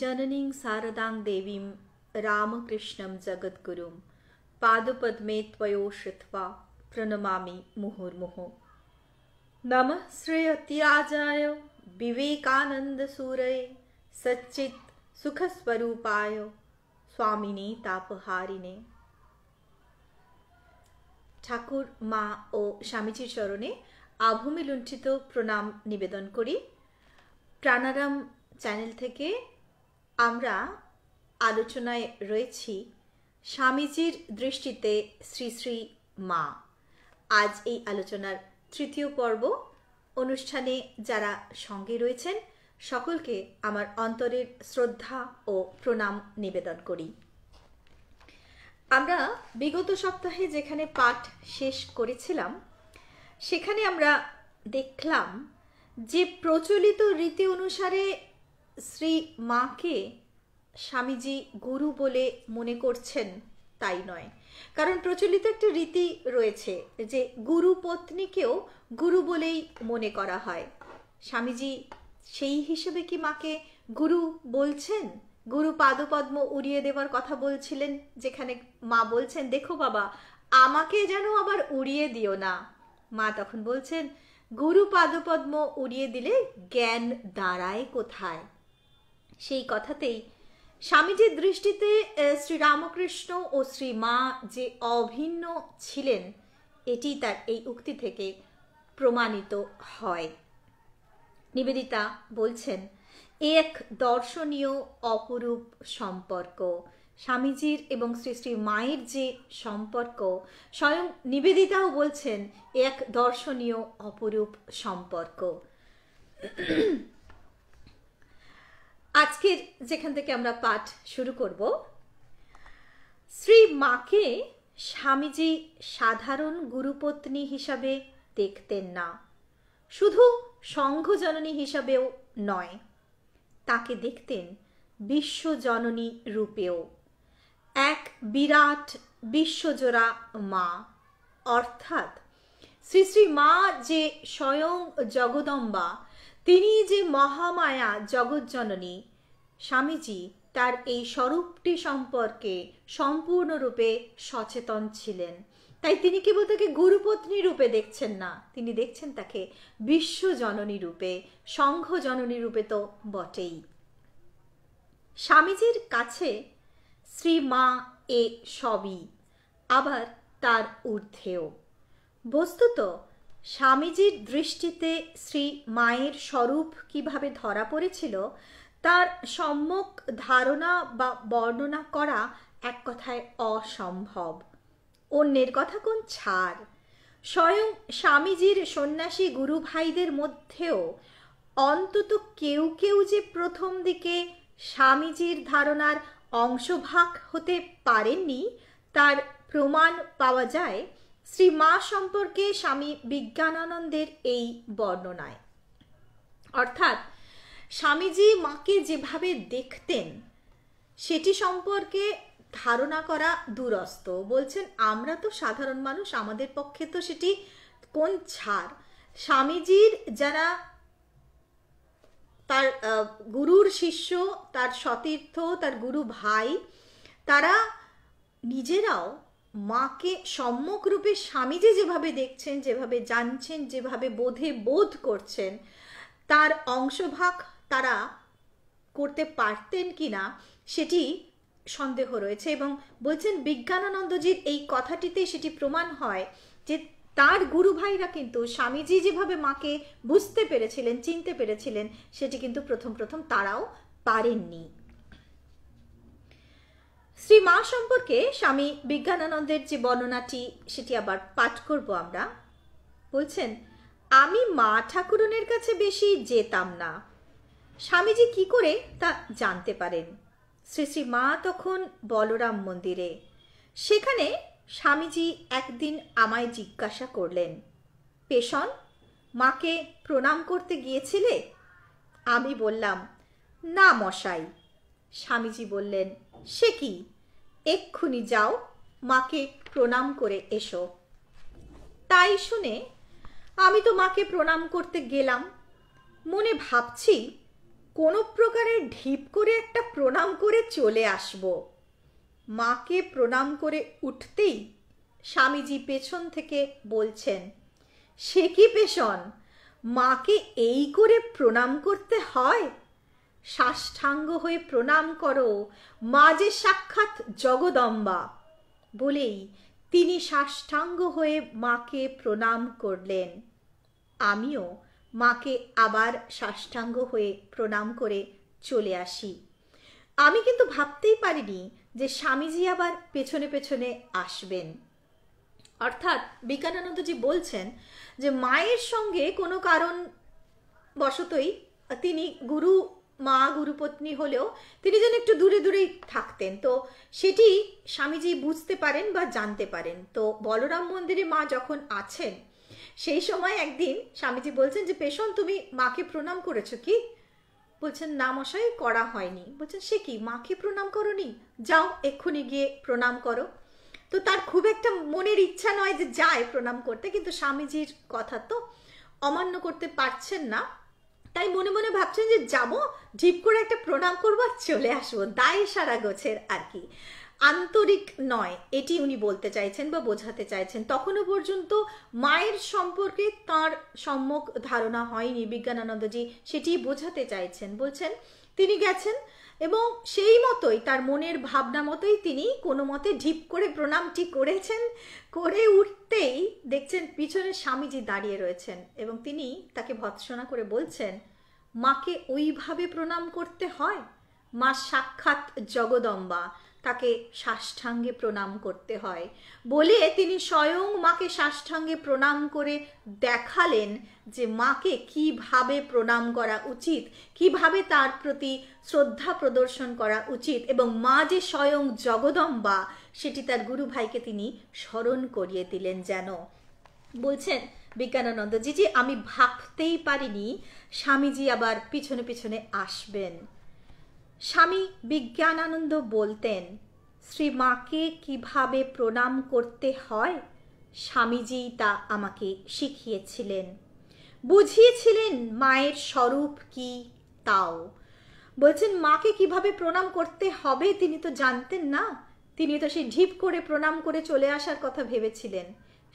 जननी शारदां देवी रामकृष्ण जगद्गु पादपद्मे प्रणमा प्रणमामि मुहुर्मुहुः नमः श्रेयत्याजाय विवेकानन्दसूरये सच्चित् सुखस्वरूपाय स्वामिनी তাপহারিণে ঠাকুর মা ও স্বামীজির চরণে আভূমি লুণ্ঠিত প্রণাম নিবেদন করি প্রাণারাম চ্যানেল থেকে আমরা আলোচনায় রয়েছি স্বামীজির দৃষ্টিতে শ্রী শ্রী মা আজ এই আলোচনার তৃতীয় পর্ব অনুষ্ঠানে যারা সঙ্গে রয়েছেন সকলকে আমার অন্তরের শ্রদ্ধা ও প্রণাম নিবেদন করি আমরা বিগত সপ্তাহে যেখানে পাঠ শেষ করেছিলাম সেখানে আমরা দেখলাম যে প্রচলিত রীতি অনুসারে শ্রী মাকে স্বামীজি গুরু বলে মনে করছেন তাই নয় কারণ প্রচলিত একটা রীতি রয়েছে যে গুরু পত্নীকেও গুরু বলেই মনে করা হয় স্বামীজি সেই হিসেবে কি মাকে গুরু বলছেন গুরু পাদপদ্ম উড়িয়ে দেওয়ার কথা বলছিলেন যেখানে মা বলছেন দেখো বাবা আমাকে যেন আবার উড়িয়ে দিও না মা তখন বলছেন গুরু পাদপদ্ম উড়িয়ে দিলে জ্ঞান দাঁড়ায় কোথায় সেই কথাতেই স্বামীজির দৃষ্টিতে শ্রীরামকৃষ্ণ ও শ্রী মা যে অভিন্ন ছিলেন এটি তার এই উক্তি থেকে প্রমাণিত হয় নিবেদিতা বলছেন এক দর্শনীয় অপরূপ সম্পর্ক স্বামীজির এবং শ্রী শ্রী মায়ের যে সম্পর্ক স্বয়ং নিবেদিতাও বলছেন এক দর্শনীয় অপরূপ সম্পর্ক আজকের যেখান থেকে আমরা পাঠ শুরু করব শ্রী মাকে স্বামীজি সাধারণ গুরুপত্নী হিসাবে দেখতেন না শুধু সংঘজননী হিসাবেও নয় তাকে দেখতেন বিশ্বজননী রূপেও এক বিরাট বিশ্বজোড়া মা অর্থাৎ শ্রী শ্রী মা যে স্বয়ং জগদম্বা তিনি যে মহামায়া জগৎজননী স্বামীজি তার এই স্বরূপটি সম্পর্কে সম্পূর্ণরূপে সচেতন ছিলেন তাই তিনি কেবল তাকে গুরুপত্নী রূপে দেখছেন না তিনি দেখছেন তাকে বিশ্বজননী রূপে সংঘ জননী রূপে তো বটেই স্বামীজির কাছে শ্রী মা এ সবই আবার তার ঊর্ধ্বেও বস্তুত স্বামীজির দৃষ্টিতে শ্রী মায়ের স্বরূপ কিভাবে ধরা পড়েছিল তার সম্যক ধারণা বা বর্ণনা করা এক কথায় অসম্ভব অন্যের কথা কোন ছাড় স্বয়ং স্বামীজির সন্ন্যাসী গুরু ভাইদের মধ্যেও অন্তত কেউ কেউ যে প্রথম দিকে স্বামীজির ধারণার অংশভাগ হতে পারেননি তার প্রমাণ পাওয়া যায় শ্রী মা সম্পর্কে স্বামী বিজ্ঞানানন্দের এই বর্ণনায় অর্থাৎ স্বামীজি মাকে যেভাবে দেখতেন সেটি সম্পর্কে ধারণা করা দুরস্ত বলছেন আমরা তো সাধারণ মানুষ আমাদের পক্ষে তো সেটি কোন ছাড় স্বামীজির যারা তার গুরুর শিষ্য তার সতীর্থ তার গুরু ভাই তারা নিজেরাও মাকে সম্যক রূপে স্বামীজি যেভাবে দেখছেন যেভাবে জানছেন যেভাবে বোধে বোধ করছেন তার অংশভাগ তারা করতে পারতেন কি না সেটি সন্দেহ রয়েছে এবং বলছেন বিজ্ঞানানন্দজির এই কথাটিতে সেটি প্রমাণ হয় যে তার গুরু ভাইরা কিন্তু স্বামীজি যেভাবে মাকে বুঝতে পেরেছিলেন চিনতে পেরেছিলেন সেটি কিন্তু প্রথম প্রথম তারাও পারেননি শ্রী মা সম্পর্কে স্বামী বিজ্ঞানানন্দের যে বর্ণনাটি সেটি আবার পাঠ করব আমরা বলছেন আমি মা ঠাকুরনের কাছে বেশি যেতাম না স্বামীজি কি করে তা জানতে পারেন শ্রী শ্রী মা তখন বলরাম মন্দিরে সেখানে স্বামীজি একদিন আমায় জিজ্ঞাসা করলেন পেশন মাকে প্রণাম করতে গিয়েছিলে আমি বললাম না মশাই স্বামীজি বললেন সে কি এক্ষুনি যাও মাকে প্রণাম করে এসো তাই শুনে আমি তো মাকে প্রণাম করতে গেলাম মনে ভাবছি কোনো প্রকারে ঢিপ করে একটা প্রণাম করে চলে আসব মাকে প্রণাম করে উঠতেই স্বামীজি পেছন থেকে বলছেন সে কি পেশন মাকে এই করে প্রণাম করতে হয় সাষ্টাঙ্গ হয়ে প্রণাম করো মাঝে সাক্ষাৎ জগদম্বা বলেই তিনি সাষ্টাঙ্গ হয়ে মাকে প্রণাম করলেন আমিও মাকে আবার সাষ্টাঙ্গ হয়ে প্রণাম করে চলে আসি আমি কিন্তু ভাবতেই পারিনি যে স্বামীজি আবার পেছনে পেছনে আসবেন অর্থাৎ বিজ্ঞানানন্দজি বলছেন যে মায়ের সঙ্গে কোনো কারণ বশতই তিনি গুরু মা গুরুপত্নী হলেও তিনি যেন একটু দূরে দূরেই থাকতেন তো সেটি স্বামীজি বুঝতে পারেন বা জানতে পারেন তো বলরাম মন্দিরে মা যখন আছেন সেই সময় একদিন স্বামীজি বলছেন যে পেশন তুমি মাকে প্রণাম করেছো কি বলছেন না মশাই করা হয়নি বলছেন সে কি মাকে প্রণাম করনি যাও এক্ষুনি গিয়ে প্রণাম করো তো তার খুব একটা মনের ইচ্ছা নয় যে যায় প্রণাম করতে কিন্তু স্বামীজির কথা তো অমান্য করতে পারছেন না তাই মনে মনে ভাবছেন যে যাবো ঢিপ করে একটা প্রণাম করবো আর চলে আসবো দায়ে সারা গোছের আর কি আন্তরিক নয় এটি উনি বলতে চাইছেন বা বোঝাতে চাইছেন তখনও পর্যন্ত মায়ের সম্পর্কে তার সম্মুখ ধারণা হয়নি বিজ্ঞানানন্দজি সেটি বোঝাতে চাইছেন বলছেন তিনি গেছেন এবং সেই মতোই তার মনের ভাবনা মতোই তিনি কোনো মতে ঢিপ করে প্রণামটি করেছেন করে উঠতেই দেখছেন পিছনে স্বামীজি দাঁড়িয়ে রয়েছেন এবং তিনি তাকে ভৎসনা করে বলছেন মাকে ওইভাবে প্রণাম করতে হয় মা সাক্ষাৎ জগদম্বা তাকে সাষ্টাঙ্গে প্রণাম করতে হয় বলে তিনি স্বয়ং মাকে সাষ্টাঙ্গে প্রণাম করে দেখালেন যে মাকে কিভাবে প্রণাম করা উচিত কিভাবে তার প্রতি শ্রদ্ধা প্রদর্শন করা উচিত এবং মা যে স্বয়ং জগদম্বা সেটি তার গুরু ভাইকে তিনি স্মরণ করিয়ে দিলেন যেন বলছেন জি যে আমি ভাবতেই পারিনি স্বামীজি আবার পিছনে পিছনে আসবেন স্বামী বিজ্ঞানানন্দ বলতেন শ্রী মাকে কিভাবে প্রণাম করতে হয় স্বামীজি তা আমাকে শিখিয়েছিলেন বুঝিয়েছিলেন মায়ের স্বরূপ কি তাও বলছেন মাকে কিভাবে প্রণাম করতে হবে তিনি তো জানতেন না তিনি তো সেই ঢিপ করে প্রণাম করে চলে আসার কথা ভেবেছিলেন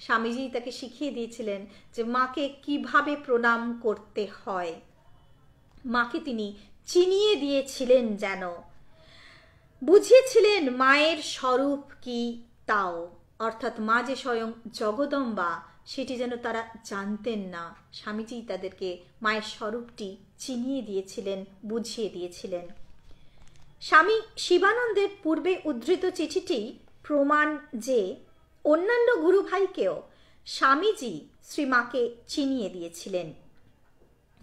স্বামীজি তাকে শিখিয়ে দিয়েছিলেন যে মাকে কিভাবে প্রণাম করতে হয় মাকে তিনি চিনিয়ে দিয়েছিলেন যেন বুঝিয়েছিলেন মায়ের স্বরূপ কি তাও অর্থাৎ মা যে স্বয়ং জগদম্বা সেটি যেন তারা জানতেন না স্বামীজি তাদেরকে মায়ের স্বরূপটি চিনিয়ে দিয়েছিলেন বুঝিয়ে দিয়েছিলেন স্বামী শিবানন্দের পূর্বে উদ্ধৃত চিঠিটি প্রমাণ যে অন্যান্য গুরু ভাইকেও স্বামীজি শ্রীমাকে চিনিয়ে দিয়েছিলেন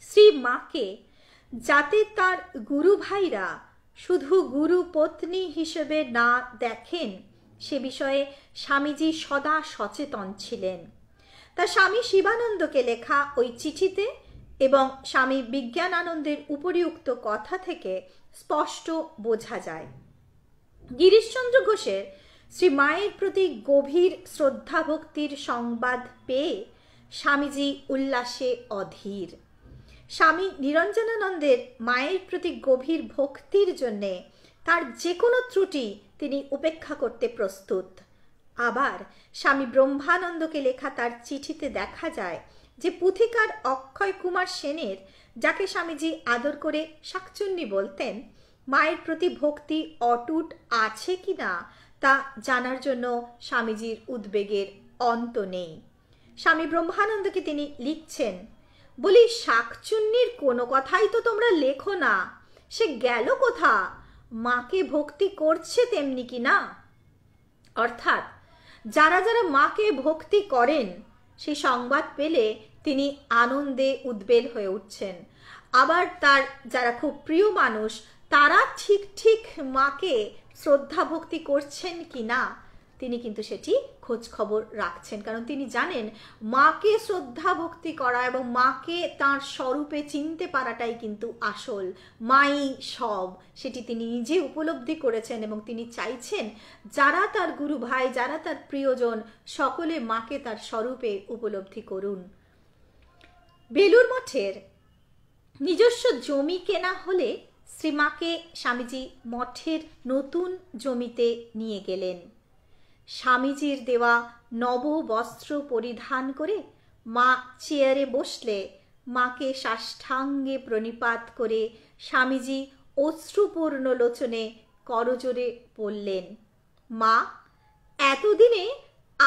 শ্রীমাকে যাতে তার গুরু ভাইরা শুধু গুরু পত্নী হিসেবে না দেখেন সে বিষয়ে স্বামীজি সদা সচেতন ছিলেন তা স্বামী শিবানন্দকে লেখা ওই চিঠিতে এবং স্বামী বিজ্ঞানানন্দের উপরিউক্ত কথা থেকে স্পষ্ট বোঝা যায় গিরিশচন্দ্র ঘোষের শ্রী মায়ের প্রতি গভীর শ্রদ্ধাভক্তির সংবাদ পেয়ে স্বামীজি উল্লাসে অধীর স্বামী নিরঞ্জনানন্দের মায়ের প্রতি গভীর ভক্তির জন্যে তার যে কোনো ত্রুটি তিনি উপেক্ষা করতে প্রস্তুত আবার স্বামী ব্রহ্মানন্দকে লেখা তার চিঠিতে দেখা যায় যে পুথিকার অক্ষয় কুমার সেনের যাকে স্বামীজি আদর করে শাকচুন্নি বলতেন মায়ের প্রতি ভক্তি অটুট আছে কি না তা জানার জন্য স্বামীজির উদ্বেগের অন্ত নেই স্বামী ব্রহ্মানন্দকে তিনি লিখছেন বলি শাকচুন্নির কোনো কথাই তো তোমরা লেখো না সে গেল কোথা মাকে ভক্তি করছে তেমনি কি না অর্থাৎ যারা যারা মাকে ভক্তি করেন সেই সংবাদ পেলে তিনি আনন্দে উদ্বেল হয়ে উঠছেন আবার তার যারা খুব প্রিয় মানুষ তারা ঠিক ঠিক মাকে শ্রদ্ধা ভক্তি করছেন কি না তিনি কিন্তু সেটি খোঁজ খবর রাখছেন কারণ তিনি জানেন মাকে শ্রদ্ধা ভক্তি করা এবং মাকে তার স্বরূপে চিনতে পারাটাই কিন্তু আসল মাই সব সেটি তিনি নিজে উপলব্ধি করেছেন এবং তিনি চাইছেন যারা তার গুরু ভাই যারা তার প্রিয়জন সকলে মাকে তার স্বরূপে উপলব্ধি করুন বেলুর মঠের নিজস্ব জমি কেনা হলে শ্রীমাকে স্বামীজি মঠের নতুন জমিতে নিয়ে গেলেন স্বামীজির দেওয়া নব বস্ত্র পরিধান করে মা চেয়ারে বসলে মাকে সাষ্টাঙ্গে প্রণিপাত করে স্বামীজি অশ্রুপূর্ণ লোচনে করজোরে পড়লেন মা এতদিনে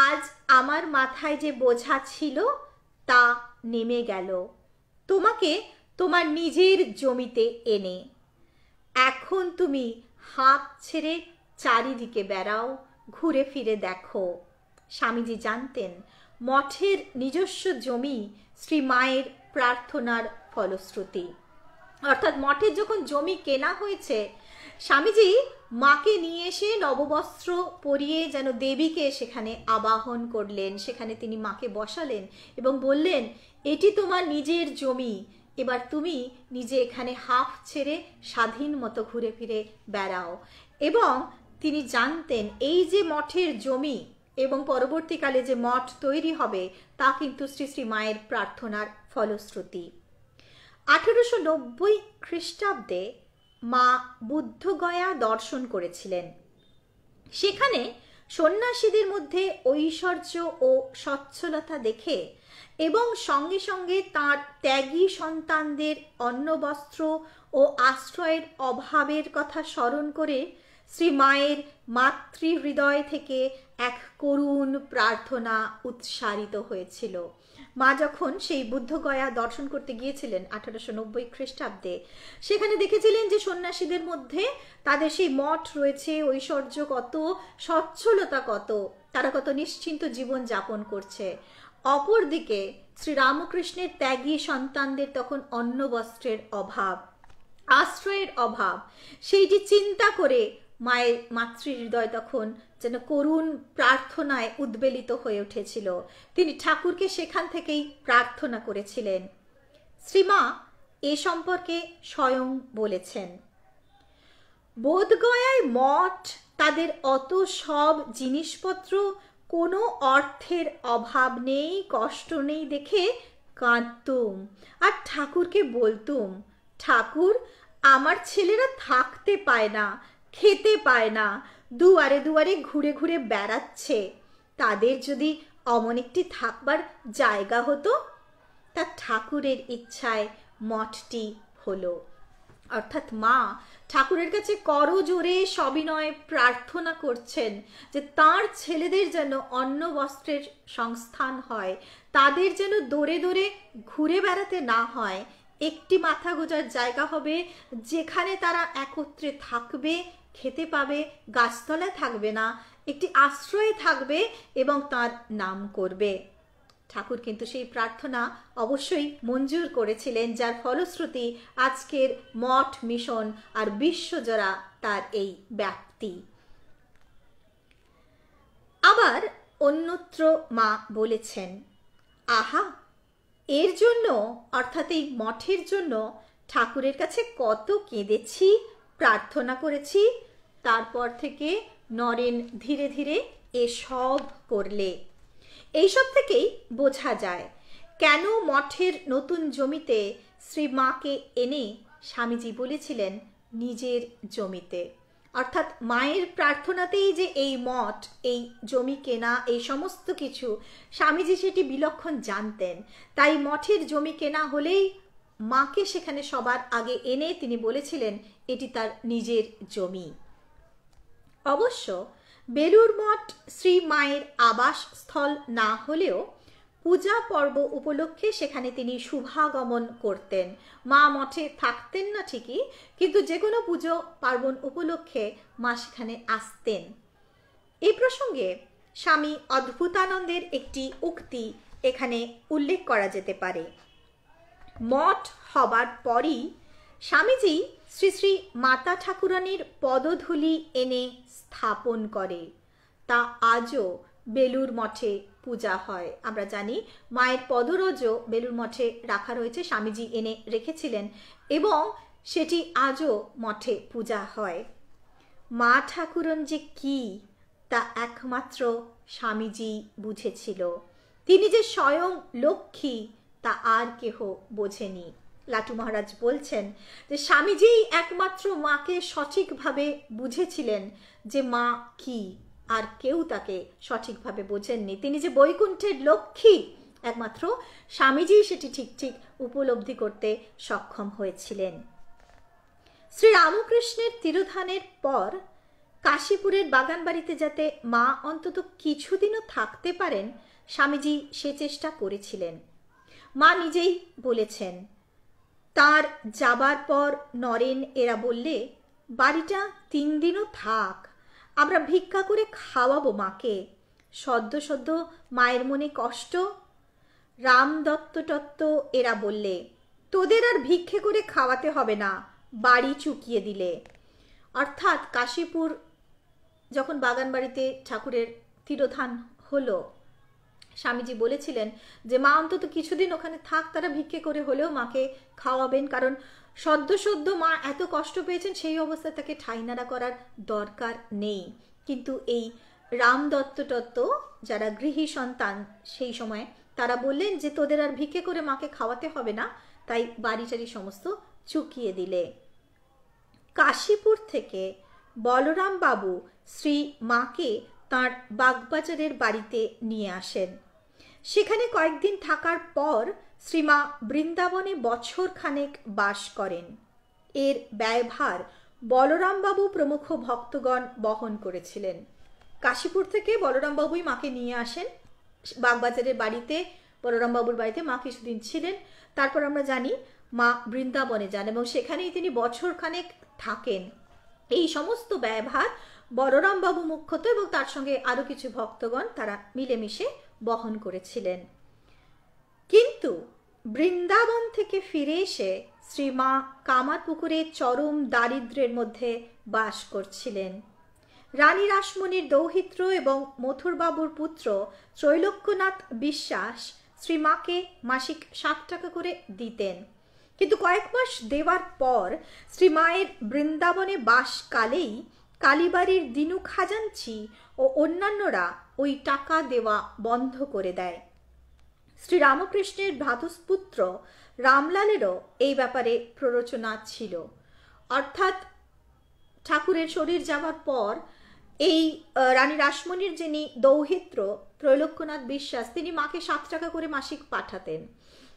আজ আমার মাথায় যে বোঝা ছিল তা নেমে গেল তোমাকে তোমার নিজের জমিতে এনে এখন তুমি হাঁপ ছেড়ে চারিদিকে বেড়াও ঘুরে ফিরে দেখো স্বামীজি জানতেন মঠের নিজস্ব জমি শ্রী মায়ের প্রার্থনার ফলশ্রুতি অর্থাৎ মঠের যখন জমি কেনা হয়েছে স্বামীজি মাকে নিয়ে এসে নববস্ত্র পরিয়ে যেন দেবীকে সেখানে আবাহন করলেন সেখানে তিনি মাকে বসালেন এবং বললেন এটি তোমার নিজের জমি এবার তুমি নিজে এখানে হাফ ছেড়ে স্বাধীন মতো ঘুরে ফিরে বেড়াও এবং তিনি জানতেন এই যে মঠের জমি এবং পরবর্তীকালে যে মঠ তৈরি হবে তা কিন্তু শ্রী শ্রী মায়ের প্রার্থনার ফলশ্রুতি আঠেরোশো নব্বই খ্রিস্টাব্দে মা বুদ্ধগয়া দর্শন করেছিলেন সেখানে সন্ন্যাসীদের মধ্যে ঐশ্বর্য ও স্বচ্ছলতা দেখে এবং সঙ্গে সঙ্গে তার ত্যাগী সন্তানদের অন্ন বস্ত্র ও আশ্রয়ের অভাবের কথা স্মরণ করে শ্রী মায়ের মাতৃহৃদয় থেকে এক করুণ প্রার্থনা উৎসারিত হয়েছিল মা যখন সেই বুদ্ধগয়া দর্শন করতে গিয়েছিলেন আঠারোশো নব্বই খ্রিস্টাব্দে সেখানে দেখেছিলেন যে সন্ন্যাসীদের মধ্যে তাদের সেই মঠ রয়েছে ঐশ্বর্য কত সচ্ছলতা কত তারা কত নিশ্চিন্ত জীবন যাপন করছে অপরদিকে শ্রীরামকৃষ্ণের ত্যাগী সন্তানদের তখন অন্ন বস্ত্রের অভাব আশ্রয়ের অভাব সেইটি চিন্তা করে মায়ের মাতৃহৃদয় তখন যেন করুণ প্রার্থনায় উদ্বেলিত হয়ে উঠেছিল তিনি ঠাকুরকে সেখান থেকেই প্রার্থনা করেছিলেন শ্রীমা এ সম্পর্কে স্বয়ং বলেছেন বোধগয়ায় মঠ তাদের অত সব জিনিসপত্র কোনো অর্থের অভাব নেই কষ্ট নেই দেখে কাঁদতুম আর ঠাকুরকে বলতুম ঠাকুর আমার ছেলেরা থাকতে পায় না খেতে পায় না দুয়ারে দুয়ারে ঘুরে ঘুরে বেড়াচ্ছে তাদের যদি অমন একটি থাকবার জায়গা হতো তা ঠাকুরের ইচ্ছায় মঠটি হলো অর্থাৎ মা ঠাকুরের কাছে করজোরে সবিনয় প্রার্থনা করছেন যে তার ছেলেদের যেন অন্ন বস্ত্রের সংস্থান হয় তাদের যেন দোরে দোরে ঘুরে বেড়াতে না হয় একটি মাথা গোজার জায়গা হবে যেখানে তারা একত্রে থাকবে খেতে পাবে গাছতলায় থাকবে না একটি আশ্রয়ে থাকবে এবং তার নাম করবে ঠাকুর কিন্তু সেই প্রার্থনা অবশ্যই মঞ্জুর করেছিলেন যার ফলশ্রুতি আজকের মঠ মিশন আর বিশ্বজোড়া তার এই ব্যাপ্তি আবার অন্যত্র মা বলেছেন আহা এর জন্য অর্থাৎ এই মঠের জন্য ঠাকুরের কাছে কত কেঁদেছি প্রার্থনা করেছি তারপর থেকে নরেন ধীরে ধীরে এসব করলে এইসব থেকেই বোঝা যায় কেন মঠের নতুন জমিতে শ্রী মাকে এনে স্বামীজি বলেছিলেন নিজের জমিতে অর্থাৎ মায়ের প্রার্থনাতেই যে এই মঠ এই জমি কেনা এই সমস্ত কিছু স্বামীজি সেটি বিলক্ষণ জানতেন তাই মঠের জমি কেনা হলেই মাকে সেখানে সবার আগে এনে তিনি বলেছিলেন এটি তার নিজের জমি অবশ্য বেলুর মঠ শ্রী মায়ের আবাসস্থল না হলেও পূজা পর্ব উপলক্ষে সেখানে তিনি শুভাগমন করতেন মা মঠে থাকতেন না ঠিকই কিন্তু যে কোনো পুজো পার্বণ উপলক্ষে মা সেখানে আসতেন এই প্রসঙ্গে স্বামী অদ্ভুতানন্দের একটি উক্তি এখানে উল্লেখ করা যেতে পারে মঠ হবার পরই স্বামীজি শ্রী শ্রী মাতা ঠাকুরানীর পদধূলি এনে স্থাপন করে তা আজও বেলুর মঠে পূজা হয় আমরা জানি মায়ের পদরজও বেলুর মঠে রাখা রয়েছে স্বামীজি এনে রেখেছিলেন এবং সেটি আজও মঠে পূজা হয় মা ঠাকুরন যে কি তা একমাত্র স্বামীজি বুঝেছিল তিনি যে স্বয়ং লক্ষ্মী তা আর কেহ বোঝেনি লাটু মহারাজ বলছেন যে স্বামীজিই একমাত্র মাকে সঠিকভাবে বুঝেছিলেন যে মা কি আর কেউ তাকে সঠিকভাবে বোঝেননি তিনি যে বৈকুণ্ঠের লক্ষ্মী একমাত্র স্বামীজি সেটি ঠিক ঠিক উপলব্ধি করতে সক্ষম হয়েছিলেন শ্রী রামকৃষ্ণের তিরোধানের পর কাশীপুরের বাগান বাড়িতে যাতে মা অন্তত কিছুদিনও থাকতে পারেন স্বামীজি সে চেষ্টা করেছিলেন মা নিজেই বলেছেন তার যাবার পর নরেন এরা বললে বাড়িটা তিন দিনও থাক আমরা ভিক্ষা করে খাওয়াবো মাকে সদ্য সদ্য মায়ের মনে কষ্ট রাম দত্ত টত্ত এরা বললে তোদের আর ভিক্ষে করে খাওয়াতে হবে না বাড়ি চুকিয়ে দিলে অর্থাৎ কাশীপুর যখন বাগান বাড়িতে ঠাকুরের তিরোধান হলো স্বামীজি বলেছিলেন যে মা অন্তত কিছুদিন ওখানে থাক তারা ভিক্ষে করে হলেও মাকে খাওয়াবেন কারণ সদ্য সদ্য মা এত কষ্ট পেয়েছেন সেই অবস্থায় তাকে ঠাইনাড়া করার দরকার নেই কিন্তু এই রাম দত্ত দত্ত যারা গৃহী সন্তান সেই সময় তারা বললেন যে তোদের আর ভিক্ষে করে মাকে খাওয়াতে হবে না তাই বাড়িটারি সমস্ত চুকিয়ে দিলে কাশীপুর থেকে বলরাম বাবু শ্রী মাকে তাঁর বাগবাজারের বাড়িতে নিয়ে আসেন সেখানে কয়েকদিন থাকার পর শ্রীমা বৃন্দাবনে বছর খানেক বাস করেন এর ব্যয়ভার বলরামবাবু প্রমুখ ভক্তগণ বহন করেছিলেন কাশীপুর থেকে বলরামবাবুই মাকে নিয়ে আসেন বাগবাজারের বাড়িতে বলরামবাবুর বাড়িতে মা কিছুদিন ছিলেন তারপর আমরা জানি মা বৃন্দাবনে যান এবং সেখানেই তিনি বছর খানেক থাকেন এই সমস্ত ব্যয়ভার বলরামবাবু মুখ্যত এবং তার সঙ্গে আরও কিছু ভক্তগণ তারা মিলেমিশে বহন করেছিলেন কিন্তু বৃন্দাবন থেকে ফিরে এসে শ্রীমা কামারপুকুরে চরম দারিদ্রের মধ্যে বাস করছিলেন রানী রাসমণির দৌহিত্র এবং মথুরবাবুর পুত্র ত্রৈলোক্যনাথ বিশ্বাস শ্রীমাকে মাসিক ষাট টাকা করে দিতেন কিন্তু কয়েক মাস দেওয়ার পর শ্রীমায়ের বৃন্দাবনে বাসকালেই কালীবাড়ির দিনু খাজাঞ্চি ও অন্যান্যরা ওই টাকা দেওয়া বন্ধ করে দেয় শ্রী রামকৃষ্ণের ভ্রাতুষ্পুত্র রামলালেরও এই ব্যাপারে প্ররোচনা ছিল অর্থাৎ ঠাকুরের শরীর যাওয়ার পর এই রানী রাসমণির যিনি দৌহিত্র ত্রৈলক্ষ্যনাথ বিশ্বাস তিনি মাকে সাত টাকা করে মাসিক পাঠাতেন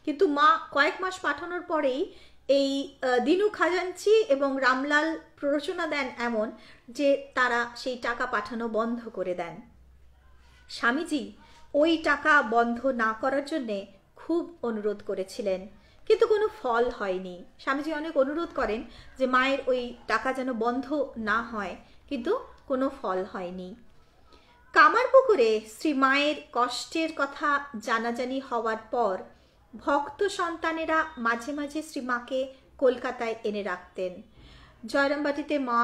কিন্তু মা কয়েক মাস পাঠানোর পরেই এই দিনু খাজাঞ্চি এবং রামলাল প্ররোচনা দেন এমন যে তারা সেই টাকা পাঠানো বন্ধ করে দেন স্বামীজি ওই টাকা বন্ধ না করার জন্যে খুব অনুরোধ করেছিলেন কিন্তু কোনো ফল হয়নি স্বামীজি অনেক অনুরোধ করেন যে মায়ের ওই টাকা যেন বন্ধ না হয় কিন্তু কোনো ফল হয়নি কামার পুকুরে শ্রী মায়ের কষ্টের কথা জানাজানি হওয়ার পর ভক্ত সন্তানেরা মাঝে মাঝে শ্রী মাকে কলকাতায় এনে রাখতেন জয়রামবাটিতে মা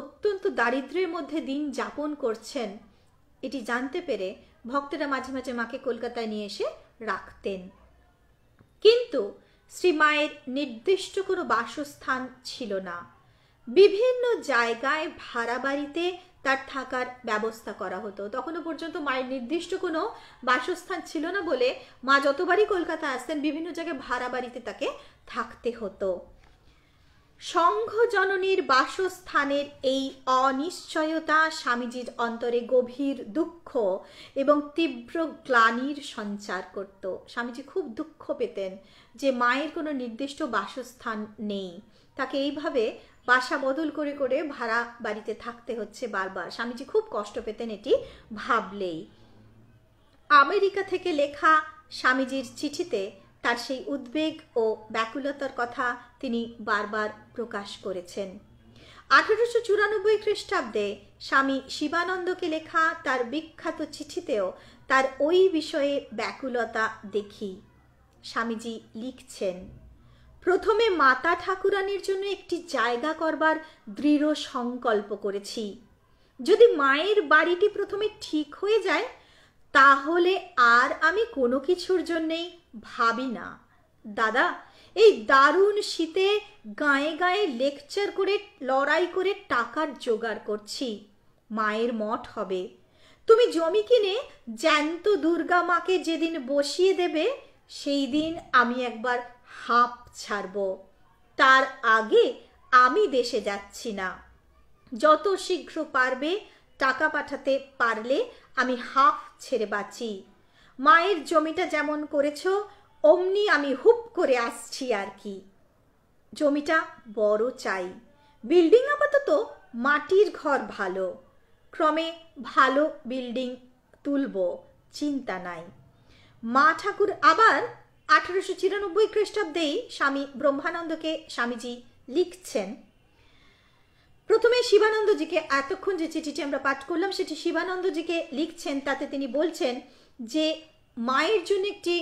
অত্যন্ত দারিদ্র্যের মধ্যে দিন যাপন করছেন এটি জানতে পেরে ভক্তরা মাঝে মাঝে মাকে কলকাতায় নিয়ে এসে রাখতেন কিন্তু শ্রীমায়ের নির্দিষ্ট কোনো বাসস্থান ছিল না বিভিন্ন জায়গায় ভাড়া বাড়িতে তার থাকার ব্যবস্থা করা হতো তখনও পর্যন্ত মায়ের নির্দিষ্ট কোনো বাসস্থান ছিল না বলে মা যতবারই কলকাতা আসতেন বিভিন্ন জায়গায় ভাড়া বাড়িতে তাকে থাকতে হতো সংঘজননীর বাসস্থানের এই অনিশ্চয়তা স্বামীজির অন্তরে গভীর দুঃখ এবং তীব্র গ্লানির সঞ্চার করত স্বামীজি খুব দুঃখ পেতেন যে মায়ের কোনো নির্দিষ্ট বাসস্থান নেই তাকে এইভাবে বাসা বদল করে করে ভাড়া বাড়িতে থাকতে হচ্ছে বারবার স্বামীজি খুব কষ্ট পেতেন এটি ভাবলেই আমেরিকা থেকে লেখা স্বামীজির চিঠিতে তার সেই উদ্বেগ ও ব্যাকুলতার কথা তিনি বারবার প্রকাশ করেছেন আঠারোশো চুরানব্বই খ্রিস্টাব্দে স্বামী শিবানন্দকে লেখা তার বিখ্যাত চিঠিতেও তার ওই বিষয়ে ব্যাকুলতা দেখি স্বামীজি লিখছেন প্রথমে মাতা ঠাকুরানির জন্য একটি জায়গা করবার দৃঢ় সংকল্প করেছি যদি মায়ের বাড়িটি প্রথমে ঠিক হয়ে যায় তাহলে আর আমি কোনো কিছুর জন্যেই ভাবি না দাদা এই দারুণ শীতে গায়ে গায়ে লেকচার করে লড়াই করে টাকার জোগাড় করছি মায়ের মঠ হবে তুমি জমি কিনে জ্যান্ত দুর্গা মাকে যেদিন বসিয়ে দেবে সেই দিন আমি একবার হাঁপ ছাড়ব তার আগে আমি দেশে যাচ্ছি না যত শীঘ্র পারবে টাকা পাঠাতে পারলে আমি হাঁপ ছেড়ে বাঁচি মায়ের জমিটা যেমন করেছ অমনি আমি হুপ করে আসছি আর কি জমিটা বড় চাই বিল্ডিং আপাতত মাটির ঘর ভালো ক্রমে ভালো বিল্ডিং তুলব চিন্তা নাই মা ঠাকুর আবার আঠারোশো চিরানব্বই খ্রিস্টাব্দেই স্বামী ব্রহ্মানন্দকে স্বামীজি লিখছেন প্রথমে শিবানন্দজিকে এতক্ষণ যে চিঠিটি আমরা পাঠ করলাম সেটি শিবানন্দজিকে লিখছেন তাতে তিনি বলছেন যে মায়ের জন্য একটি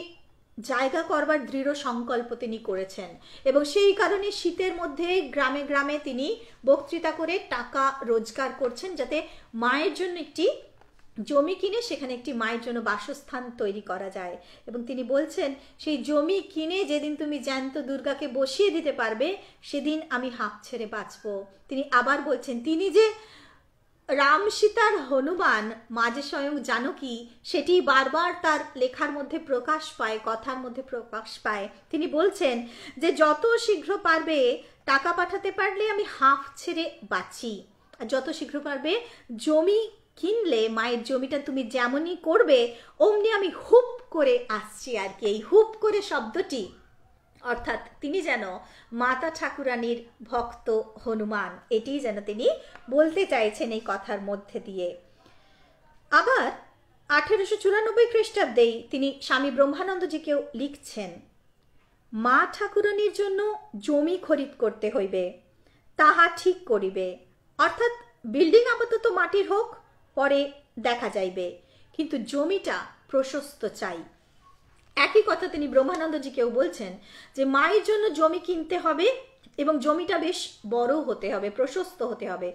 জায়গা করবার দৃঢ় সংকল্প তিনি করেছেন এবং সেই কারণে শীতের মধ্যে গ্রামে গ্রামে তিনি বক্তৃতা করে টাকা রোজগার করছেন যাতে মায়ের জন্য একটি জমি কিনে সেখানে একটি মায়ের জন্য বাসস্থান তৈরি করা যায় এবং তিনি বলছেন সেই জমি কিনে যেদিন তুমি জ্যান্ত দুর্গাকে বসিয়ে দিতে পারবে সেদিন আমি হাঁপ ছেড়ে বাঁচব তিনি আবার বলছেন তিনি যে রাম সীতার হনুমান মাঝে স্বয়ং জানকী সেটি বারবার তার লেখার মধ্যে প্রকাশ পায় কথার মধ্যে প্রকাশ পায় তিনি বলছেন যে যত শীঘ্র পারবে টাকা পাঠাতে পারলে আমি হাফ ছেড়ে বাঁচি আর যত শীঘ্র পারবে জমি কিনলে মায়ের জমিটা তুমি যেমনই করবে অমনি আমি হুপ করে আসছি আর কি এই হুপ করে শব্দটি অর্থাৎ তিনি যেন মাতা ঠাকুরানির ভক্ত হনুমান এটি যেন তিনি বলতে চাইছেন এই কথার মধ্যে দিয়ে আবার আঠেরোশো চুরানব্বই খ্রিস্টাব্দেই তিনি স্বামী ব্রহ্মানন্দজিকেও লিখছেন মা ঠাকুরানির জন্য জমি খরিদ করতে হইবে তাহা ঠিক করিবে অর্থাৎ বিল্ডিং আপাতত মাটির হোক পরে দেখা যাইবে কিন্তু জমিটা প্রশস্ত চাই একই কথা তিনি ব্রহ্মানন্দজিকেও বলছেন যে মায়ের জন্য জমি কিনতে হবে এবং জমিটা বেশ বড় হতে হবে প্রশস্ত হতে হবে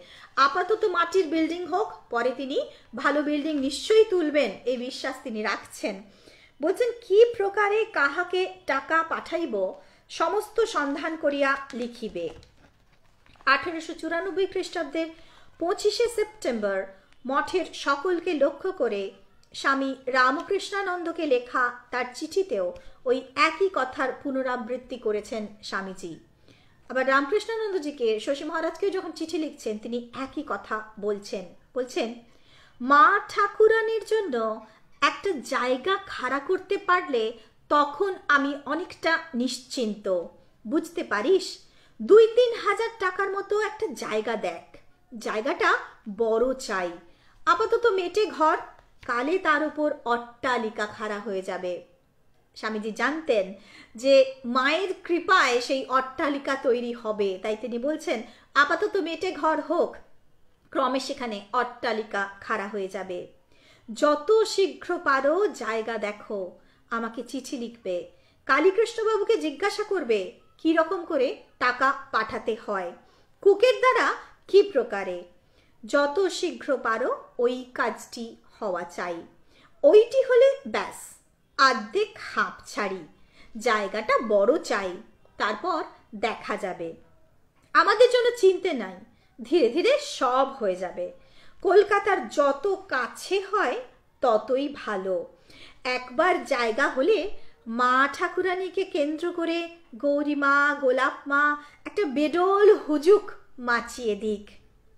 আপাতত মাটির বিল্ডিং হোক পরে তিনি ভালো বিল্ডিং নিশ্চয়ই তুলবেন এই বিশ্বাস তিনি রাখছেন বলছেন কি প্রকারে কাহাকে টাকা পাঠাইব সমস্ত সন্ধান করিয়া লিখিবে আঠেরোশো চুরানব্বই খ্রিস্টাব্দের পঁচিশে সেপ্টেম্বর মঠের সকলকে লক্ষ্য করে স্বামী রামকৃষ্ণানন্দকে লেখা তার চিঠিতেও ওই একই কথার পুনরাবৃত্তি করেছেন স্বামীজি আবার রামকৃষ্ণানন্দজিকে শশী মহারাজকেও যখন চিঠি লিখছেন তিনি একই কথা বলছেন বলছেন মা ঠাকুরানির জন্য একটা জায়গা খাড়া করতে পারলে তখন আমি অনেকটা নিশ্চিন্ত বুঝতে পারিস দুই তিন হাজার টাকার মতো একটা জায়গা দেখ জায়গাটা বড় চাই আপাতত মেটে ঘর কালে তার উপর অট্টালিকা খাড়া হয়ে যাবে স্বামীজি জানতেন যে মায়ের কৃপায় সেই অট্টালিকা তৈরি হবে তাই তিনি বলছেন আপাতত মেটে ঘর হোক ক্রমে সেখানে অট্টালিকা খাড়া হয়ে যাবে যত শীঘ্র পারো জায়গা দেখো আমাকে চিঠি লিখবে কালীকৃষ্ণবাবুকে জিজ্ঞাসা করবে কি রকম করে টাকা পাঠাতে হয় কুকের দ্বারা কি প্রকারে যত শীঘ্র পারো ওই কাজটি হওয়া চাই ওইটি হলে ব্যাস আর্ধেক হাঁপ ছাড়ি জায়গাটা বড় চাই তারপর দেখা যাবে আমাদের জন্য চিনতে নাই ধীরে ধীরে সব হয়ে যাবে কলকাতার যত কাছে হয় ততই ভালো একবার জায়গা হলে মা ঠাকুরানিকে কেন্দ্র করে গৌরী মা গোলাপ মা একটা বেডল হুজুক মাচিয়ে দিক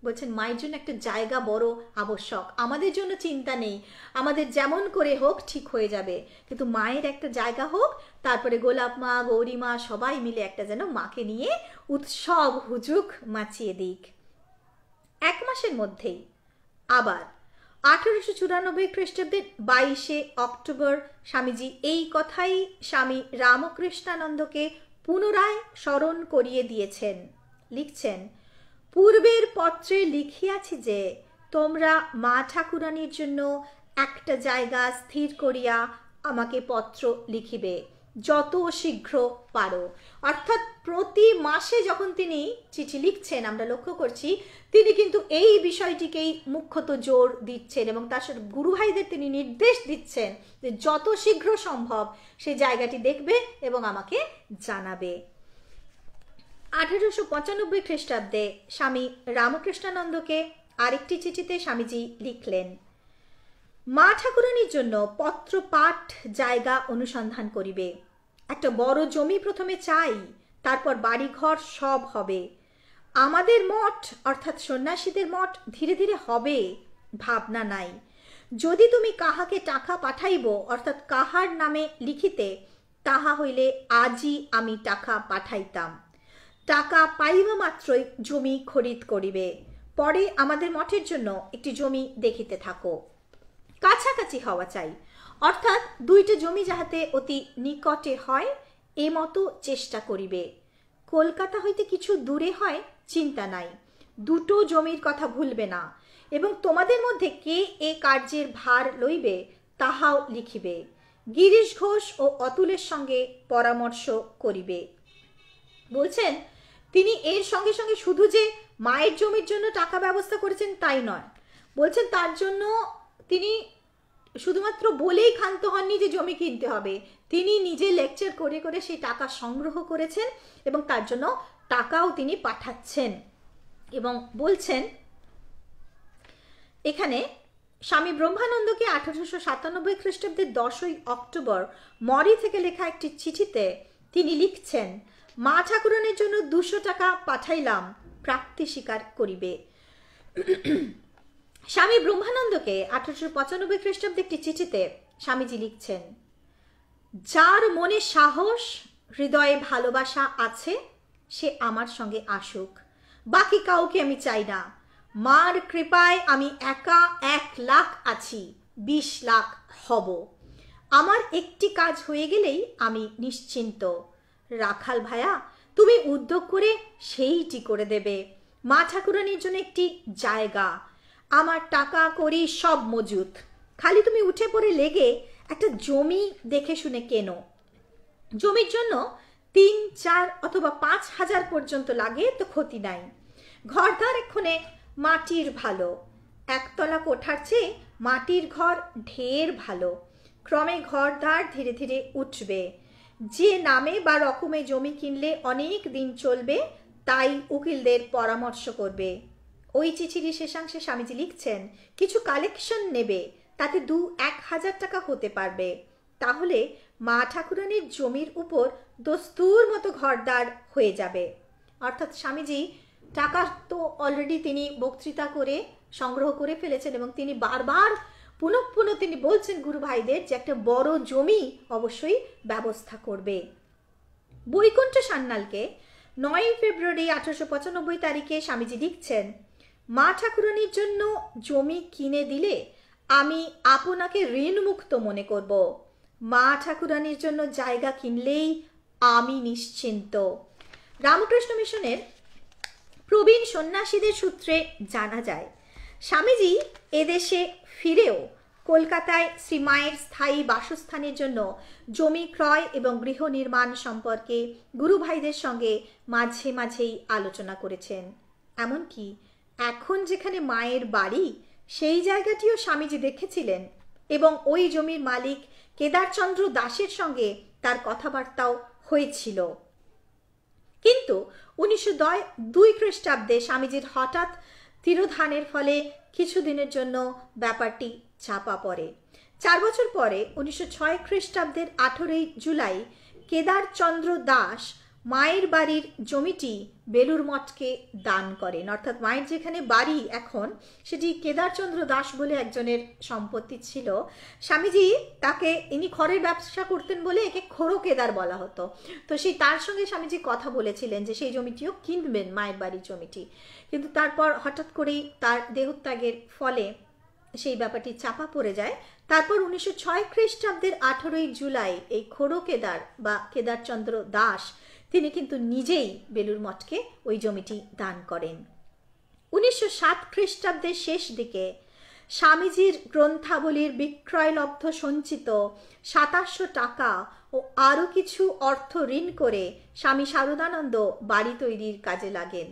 বলছেন মায়ের জন্য একটা জায়গা বড় আবশ্যক আমাদের জন্য চিন্তা নেই আমাদের যেমন করে হোক ঠিক হয়ে যাবে কিন্তু মায়ের একটা জায়গা হোক তারপরে গোলাপ মা গৌরী মা সবাই মিলে একটা যেন মাকে নিয়ে উৎসব হুজুক মাচিয়ে দিক এক মাসের মধ্যেই আবার আঠেরোশো চুরানব্বই খ্রিস্টাব্দের বাইশে অক্টোবর স্বামীজি এই কথাই স্বামী রামকৃষ্ণানন্দকে পুনরায় স্মরণ করিয়ে দিয়েছেন লিখছেন পূর্বের পত্রে লিখিয়াছি যে তোমরা মা ঠাকুরানির জন্য একটা জায়গা স্থির করিয়া আমাকে পত্র লিখিবে যত শীঘ্র পারো অর্থাৎ প্রতি মাসে যখন তিনি চিঠি লিখছেন আমরা লক্ষ্য করছি তিনি কিন্তু এই বিষয়টিকেই মুখ্যত জোর দিচ্ছেন এবং তার গুরু ভাইদের তিনি নির্দেশ দিচ্ছেন যে যত শীঘ্র সম্ভব সেই জায়গাটি দেখবে এবং আমাকে জানাবে আঠেরোশো পঁচানব্বই খ্রিস্টাব্দে স্বামী রামকৃষ্ণানন্দকে আরেকটি চিঠিতে স্বামীজি লিখলেন মা ঠাকুরানির জন্য পত্র পাঠ জায়গা অনুসন্ধান করিবে একটা বড় জমি প্রথমে চাই তারপর বাড়িঘর সব হবে আমাদের মঠ অর্থাৎ সন্ন্যাসীদের মঠ ধীরে ধীরে হবে ভাবনা নাই যদি তুমি কাহাকে টাকা পাঠাইব অর্থাৎ কাহার নামে লিখিতে তাহা হইলে আজই আমি টাকা পাঠাইতাম টাকা পাইবা মাত্রই জমি খরিদ করিবে পরে আমাদের মঠের জন্য একটি জমি দেখিতে থাকো কাছাকাছি হওয়া চাই অর্থাৎ দুইটা জমি যাহাতে অতি নিকটে হয় এ মতো চেষ্টা করিবে কলকাতা হইতে কিছু দূরে হয় চিন্তা নাই দুটো জমির কথা ভুলবে না এবং তোমাদের মধ্যে কে এ কার্যের ভার লইবে তাহাও লিখিবে গিরিশ ঘোষ ও অতুলের সঙ্গে পরামর্শ করিবে বলছেন তিনি এর সঙ্গে সঙ্গে শুধু যে মায়ের জমির জন্য টাকা ব্যবস্থা করেছেন তাই নয় বলছেন তার জন্য তিনি শুধুমাত্র বলেই ক্ষান্ত হননি যে জমি কিনতে হবে তিনি নিজে লেকচার করে করে সেই টাকা সংগ্রহ করেছেন এবং তার জন্য টাকাও তিনি পাঠাচ্ছেন এবং বলছেন এখানে স্বামী ব্রহ্মানন্দকে আঠারোশো সাতানব্বই খ্রিস্টাব্দের দশই অক্টোবর মরি থেকে লেখা একটি চিঠিতে তিনি লিখছেন মা ঠাকুরনের জন্য দুশো টাকা পাঠাইলাম প্রাপ্তি স্বীকার করিবে স্বামী ব্রহ্মানন্দকে আঠারোশো পঁচানব্বই খ্রিস্টাব্দে একটি চিঠিতে স্বামীজি লিখছেন যার মনে সাহস হৃদয়ে ভালোবাসা আছে সে আমার সঙ্গে আসুক বাকি কাউকে আমি চাই না মার কৃপায় আমি একা এক লাখ আছি বিশ লাখ হব আমার একটি কাজ হয়ে গেলেই আমি নিশ্চিন্ত রাখাল ভায়া তুমি উদ্যোগ করে সেইটি করে দেবে মা ঠাকুরানির জন্য একটি জায়গা আমার টাকা করি সব মজুত খালি তুমি উঠে পড়ে লেগে একটা জমি দেখে শুনে কেনো জমির জন্য তিন চার অথবা পাঁচ হাজার পর্যন্ত লাগে তো ক্ষতি নাই ঘরদার এক্ষণে মাটির ভালো একতলা কোঠার চেয়ে মাটির ঘর ঢের ভালো ক্রমে ঘরদার ধীরে ধীরে উঠবে যে নামে বা রকমে জমি কিনলে অনেক দিন চলবে তাই উকিলদের পরামর্শ করবে ওই চিঠির শেষাংশে স্বামীজি লিখছেন কিছু কালেকশন নেবে তাতে দু এক হাজার টাকা হতে পারবে তাহলে মা ঠাকুরানির জমির উপর দস্তুর মতো ঘরদার হয়ে যাবে অর্থাৎ স্বামীজি টাকা তো অলরেডি তিনি বক্তৃতা করে সংগ্রহ করে ফেলেছেন এবং তিনি বারবার পুনঃ পুনঃ তিনি বলছেন গুরু ভাইদের যে একটা বড় জমি অবশ্যই ব্যবস্থা করবে বৈকুণ্ঠ সান্যালকে নয় ফেব্রুয়ারি আঠারোশো পঁচানব্বই তারিখে স্বামীজি লিখছেন মা ঠাকুরানির জন্য জমি কিনে দিলে আমি আপনাকে ঋণমুক্ত মনে করব মা ঠাকুরানির জন্য জায়গা কিনলেই আমি নিশ্চিন্ত রামকৃষ্ণ মিশনের প্রবীণ সন্ন্যাসীদের সূত্রে জানা যায় স্বামীজি এদেশে ফিরেও কলকাতায় শ্রীমায়ের স্থায়ী বাসস্থানের জন্য জমি ক্রয় এবং গৃহ নির্মাণ সম্পর্কে গুরুভাইদের সঙ্গে মাঝে মাঝেই আলোচনা করেছেন এমনকি এখন যেখানে মায়ের বাড়ি সেই জায়গাটিও স্বামীজি দেখেছিলেন এবং ওই জমির মালিক কেদারচন্দ্র দাসের সঙ্গে তার কথাবার্তাও হয়েছিল কিন্তু উনিশশো দুই খ্রিস্টাব্দে স্বামীজির হঠাৎ তিরোধানের ফলে কিছুদিনের জন্য ব্যাপারটি চাপা পড়ে চার বছর পরে উনিশশো ছয় খ্রিস্টাব্দের আঠেরোই জুলাই কেদারচন্দ্র দাস মায়ের বাড়ির জমিটি বেলুর মঠকে দান করেন অর্থাৎ মায়ের যেখানে বাড়ি এখন সেটি কেদারচন্দ্র দাস বলে একজনের সম্পত্তি ছিল স্বামীজি তাকে ইনি খড়ের ব্যবসা করতেন বলে একে খোড়ো কেদার বলা হতো তো সেই তার সঙ্গে স্বামীজি কথা বলেছিলেন যে সেই জমিটিও কিনবেন মায়ের বাড়ির জমিটি কিন্তু তারপর হঠাৎ করেই তার দেহত্যাগের ফলে সেই ব্যাপারটি চাপা পড়ে যায় তারপর উনিশশো ছয় খ্রিস্টাব্দের আঠেরোই জুলাই এই খোড়ো কেদার বা কেদারচন্দ্র দাস তিনি কিন্তু নিজেই বেলুর মঠকে ওই জমিটি দান করেন উনিশশো সাত খ্রিস্টাব্দের শেষ দিকে স্বামীজির গ্রন্থাবলীর বিক্রয়লব্ধ সঞ্চিত সাতাশশো টাকা ও আরও কিছু অর্থ ঋণ করে স্বামী শারদানন্দ বাড়ি তৈরির কাজে লাগেন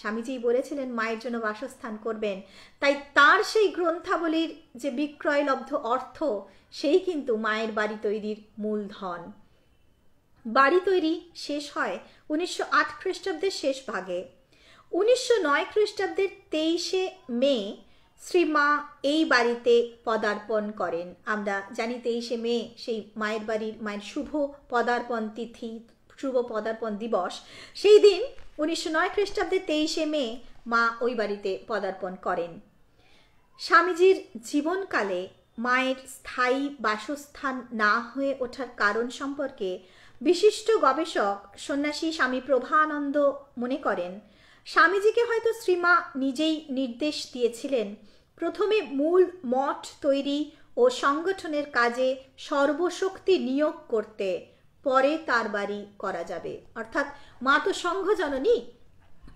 স্বামীজি বলেছিলেন মায়ের জন্য বাসস্থান করবেন তাই তার সেই গ্রন্থাবলীর যে বিক্রয়লব্ধ অর্থ সেই কিন্তু মায়ের বাড়ি তৈরির মূলধন বাড়ি তৈরি শেষ হয় উনিশশো আট খ্রিস্টাব্দের শেষ ভাগে উনিশশো নয় খ্রিস্টাব্দের তেইশে মে শ্রীমা এই বাড়িতে পদার্পণ করেন আমরা জানি তেইশে মে সেই মায়ের বাড়ির মায়ের শুভ পদার্পণ তিথি শুভ পদার্পণ দিবস সেই দিন উনিশশো নয় খ্রিস্টাব্দে তেইশে মে মা ওই বাড়িতে পদার্পণ করেন স্বামীজির জীবনকালে মায়ের স্থায়ী বাসস্থান না হয়ে ওঠার কারণ সম্পর্কে বিশিষ্ট গবেষক সন্ন্যাসী স্বামী প্রভানন্দ মনে করেন স্বামীজিকে হয়তো শ্রীমা নিজেই নির্দেশ দিয়েছিলেন প্রথমে মূল মঠ তৈরি ও সংগঠনের কাজে সর্বশক্তি নিয়োগ করতে পরে তার বাড়ি করা যাবে অর্থাৎ মা তো সংঘজননী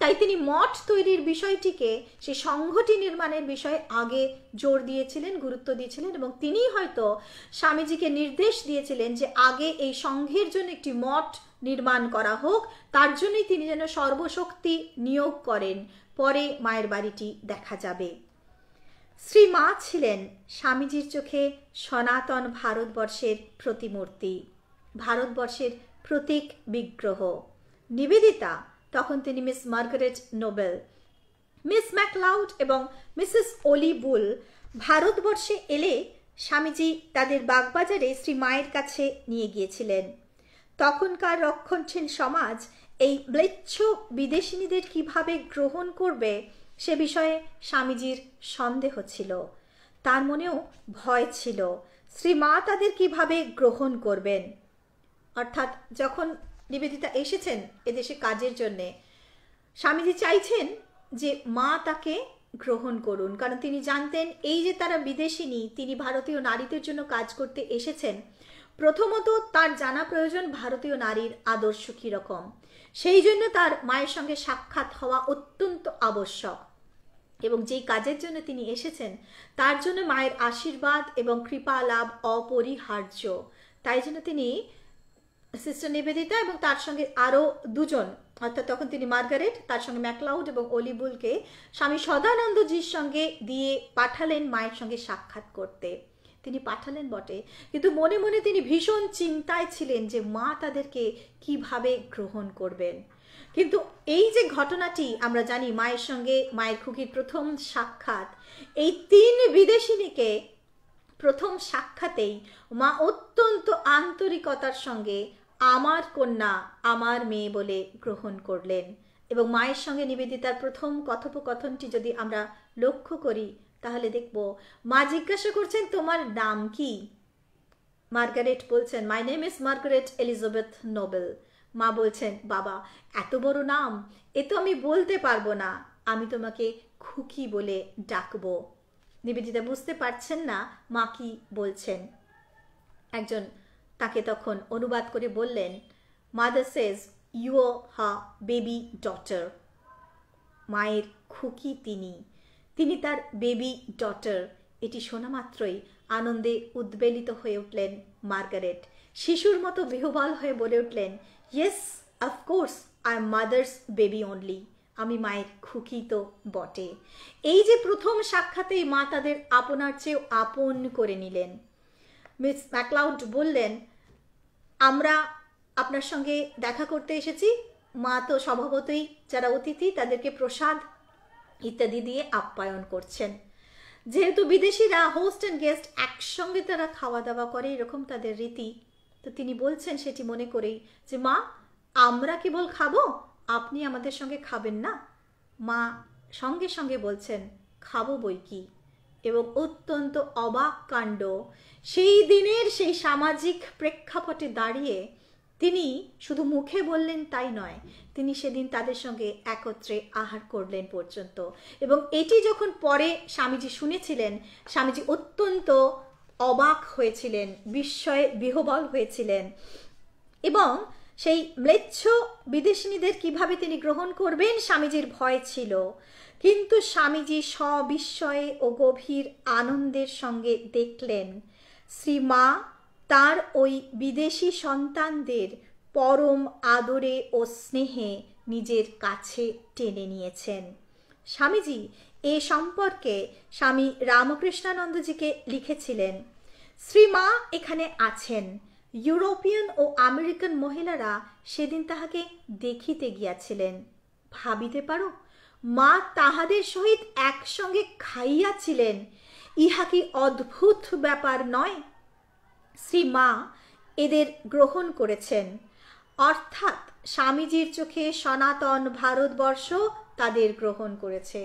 তাই তিনি মঠ তৈরির বিষয়টিকে সে সংঘটি নির্মাণের বিষয়ে আগে জোর দিয়েছিলেন গুরুত্ব দিয়েছিলেন এবং তিনি হয়তো স্বামীজিকে নির্দেশ দিয়েছিলেন যে আগে এই সংঘের জন্য একটি মঠ নির্মাণ করা হোক তার জন্যই তিনি যেন সর্বশক্তি নিয়োগ করেন পরে মায়ের বাড়িটি দেখা যাবে শ্রী মা ছিলেন স্বামীজির চোখে সনাতন ভারতবর্ষের প্রতিমূর্তি ভারতবর্ষের প্রতীক বিগ্রহ নিবেদিতা তখন তিনি Miss Margaret Noble Miss MacLeod এবং মিসেস অলি বুল ভারতবর্ষে এলে স্বামীজি তাদের বাগবাজারে শ্রী মায়ের কাছে নিয়ে গিয়েছিলেন তখনকার রক্ষণশীল সমাজ এই ব্লেচ্ছ বিদেশিনীদের কিভাবে গ্রহণ করবে সে বিষয়ে স্বামীজির সন্দেহ ছিল তার মনেও ভয় ছিল শ্রী মা তাদের কিভাবে গ্রহণ করবেন অর্থাৎ যখন নিবেদিতা এসেছেন এদেশে কাজের জন্যে স্বামীজি চাইছেন যে মা তাকে গ্রহণ করুন কারণ তিনি জানতেন এই যে তারা বিদেশিনী তিনি ভারতীয় নারীদের জন্য কাজ করতে এসেছেন প্রথমত তার জানা প্রয়োজন ভারতীয় নারীর আদর্শ কীরকম সেই জন্য তার মায়ের সঙ্গে সাক্ষাৎ হওয়া অত্যন্ত আবশ্যক এবং যেই কাজের জন্য তিনি এসেছেন তার জন্য মায়ের আশীর্বাদ এবং কৃপা লাভ অপরিহার্য তাই জন্য তিনি সিস্টার নিবেদিতা এবং তার সঙ্গে আরও দুজন অর্থাৎ তখন তিনি মার্গারেট তার সঙ্গে ম্যাকলাউড এবং অলিবুলকে স্বামী সদানন্দজির সঙ্গে দিয়ে পাঠালেন মায়ের সঙ্গে সাক্ষাৎ করতে তিনি পাঠালেন বটে কিন্তু মনে মনে তিনি ভীষণ চিন্তায় ছিলেন যে মা তাদেরকে কিভাবে গ্রহণ করবেন কিন্তু এই যে ঘটনাটি আমরা জানি মায়ের সঙ্গে মায়ের খুকির প্রথম সাক্ষাৎ এই তিন বিদেশিনীকে প্রথম সাক্ষাতেই মা অত্যন্ত আন্তরিকতার সঙ্গে আমার কন্যা আমার মেয়ে বলে গ্রহণ করলেন এবং মায়ের সঙ্গে নিবেদিতার প্রথম কথোপকথনটি যদি আমরা লক্ষ্য করি তাহলে দেখব মা জিজ্ঞাসা করছেন তোমার নাম কি মার্গারেট বলছেন my name is Margaret Elizabeth Noble মা বলছেন বাবা এত বড় নাম এ তো আমি বলতে পারবো না আমি তোমাকে খুকি বলে ডাকবো নিবেদিতা বুঝতে পারছেন না মা কি বলছেন একজন তাকে তখন অনুবাদ করে বললেন mother says you are baby daughter মায়ের খুকি তিনি তিনি তার বেবি ডটার এটি শোনা মাত্রই আনন্দে উদ্বেলিত হয়ে উঠলেন মার্গারেট শিশুর মতো বিহবল হয়ে বলে উঠলেন yes of course I am mother's baby only আমি মায়ের খুকি তো বটে এই যে প্রথম সাক্ষাতেই মা তাদের আপনার চেয়েও আপন করে নিলেন মিস ম্যাকলাউড বললেন আমরা আপনার সঙ্গে দেখা করতে এসেছি মা তো স্বভাবতই যারা অতিথি তাদেরকে প্রসাদ ইত্যাদি দিয়ে আপ্যায়ন করছেন যেহেতু বিদেশিরা হোস্ট অ্যান্ড গেস্ট একসঙ্গে তারা খাওয়া দাওয়া করে এরকম তাদের রীতি তো তিনি বলছেন সেটি মনে করেই যে মা আমরা কেবল খাবো আপনি আমাদের সঙ্গে খাবেন না মা সঙ্গে সঙ্গে বলছেন খাবো বই কি এবং অত্যন্ত অবাক কাণ্ড সেই দিনের সেই সামাজিক প্রেক্ষাপটে দাঁড়িয়ে তিনি শুধু মুখে বললেন তাই নয় তিনি সেদিন তাদের সঙ্গে একত্রে আহার করলেন পর্যন্ত এবং এটি যখন পরে স্বামীজি শুনেছিলেন স্বামীজি অত্যন্ত অবাক হয়েছিলেন বিস্ময়ে বিহবল হয়েছিলেন এবং সেই ম্লেচ্ছ বিদেশিনীদের কিভাবে তিনি গ্রহণ করবেন স্বামীজির ভয় ছিল কিন্তু স্বামীজি সবিস্ময়ে ও গভীর আনন্দের সঙ্গে দেখলেন শ্রীমা তার ওই বিদেশি সন্তানদের পরম আদরে ও স্নেহে নিজের কাছে টেনে নিয়েছেন স্বামীজি এ সম্পর্কে স্বামী রামকৃষ্ণানন্দজিকে লিখেছিলেন শ্রীমা এখানে আছেন ইউরোপিয়ান ও আমেরিকান মহিলারা সেদিন তাহাকে দেখিতে গিয়াছিলেন ভাবিতে পারো মা তাহাদের সহিত একসঙ্গে খাইয়াছিলেন ইহা কি অদ্ভুত ব্যাপার নয় শ্রী মা এদের গ্রহণ করেছেন অর্থাৎ স্বামীজির চোখে সনাতন ভারতবর্ষ তাদের গ্রহণ করেছে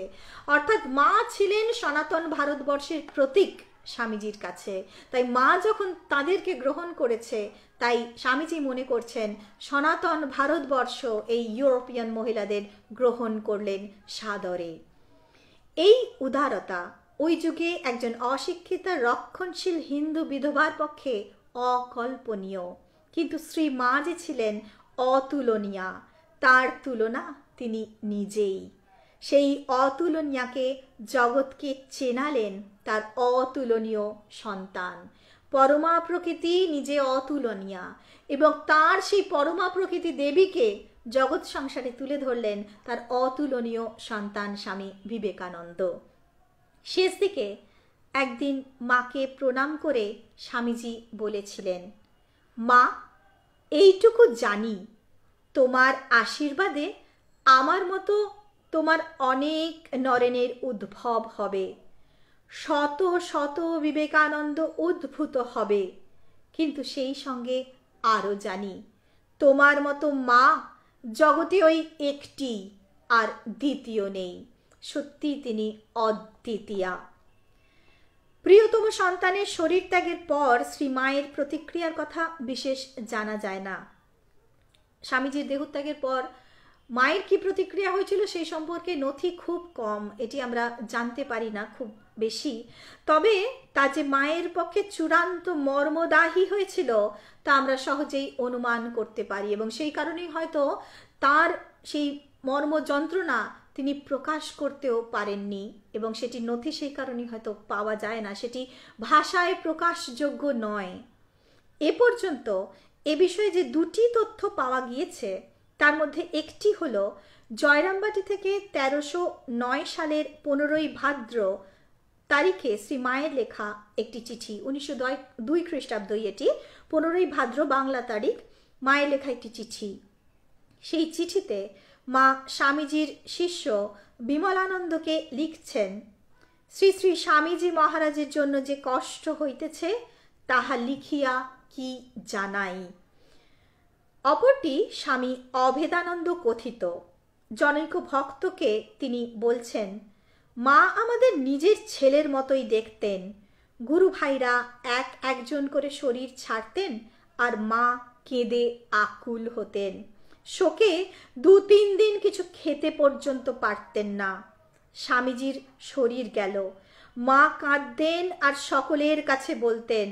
অর্থাৎ মা ছিলেন সনাতন ভারতবর্ষের প্রতীক স্বামীজির কাছে তাই মা যখন তাদেরকে গ্রহণ করেছে তাই স্বামীজি মনে করছেন সনাতন ভারতবর্ষ এই ইউরোপিয়ান মহিলাদের গ্রহণ করলেন সাদরে এই উদারতা ওই যুগে একজন অশিক্ষিতা রক্ষণশীল হিন্দু বিধবার পক্ষে অকল্পনীয় কিন্তু শ্রী মা যে ছিলেন অতুলনীয়া তার তুলনা তিনি নিজেই সেই অতুলনীয়াকে জগৎকে চেনালেন তার অতুলনীয় সন্তান পরমা প্রকৃতি নিজে অতুলনীয়া এবং তার সেই পরমা প্রকৃতি দেবীকে জগৎ সংসারে তুলে ধরলেন তার অতুলনীয় সন্তান স্বামী বিবেকানন্দ শেষ দিকে একদিন মাকে প্রণাম করে স্বামীজি বলেছিলেন মা এইটুকু জানি তোমার আশীর্বাদে আমার মতো তোমার অনেক নরেনের উদ্ভব হবে শত শত বিবেকানন্দ উদ্ভূত হবে কিন্তু সেই সঙ্গে আরও জানি তোমার মতো মা জগতে ওই একটি আর দ্বিতীয় নেই সত্যি তিনি অদ্বিতীয়া প্রিয়তম সন্তানের শরীর ত্যাগের পর শ্রীমায়ের প্রতিক্রিয়ার কথা বিশেষ জানা যায় না স্বামীজির দেহত্যাগের পর মায়ের কি প্রতিক্রিয়া হয়েছিল সেই সম্পর্কে নথি খুব কম এটি আমরা জানতে পারি না খুব বেশি তবে তা যে মায়ের পক্ষে চূড়ান্ত মর্মদাহী হয়েছিল তা আমরা সহজেই অনুমান করতে পারি এবং সেই কারণেই হয়তো তার সেই মর্ম যন্ত্রণা তিনি প্রকাশ করতেও পারেননি এবং সেটি নথি সেই কারণে হয়তো পাওয়া যায় না সেটি ভাষায় প্রকাশযোগ্য নয় এ পর্যন্ত এ বিষয়ে যে দুটি তথ্য পাওয়া গিয়েছে তার মধ্যে একটি হল জয়রামবাটি থেকে তেরোশো নয় সালের পনেরোই ভাদ্র তারিখে শ্রী মায়ের লেখা একটি চিঠি উনিশশো দুই খ্রিস্টাব্দই এটি পনেরোই ভাদ্র বাংলা তারিখ মায়ের লেখা একটি চিঠি সেই চিঠিতে মা স্বামীজির শিষ্য বিমলানন্দকে লিখছেন শ্রী শ্রী স্বামীজি মহারাজের জন্য যে কষ্ট হইতেছে তাহা লিখিয়া কি জানাই অপরটি স্বামী অভেদানন্দ কথিত জনৈক ভক্তকে তিনি বলছেন মা আমাদের নিজের ছেলের মতোই দেখতেন গুরু ভাইরা এক একজন করে শরীর ছাড়তেন আর মা কেঁদে আকুল হতেন শোকে দু তিন দিন কিছু খেতে পর্যন্ত পারতেন না স্বামীজির শরীর গেল মা কাঁদতেন আর সকলের কাছে বলতেন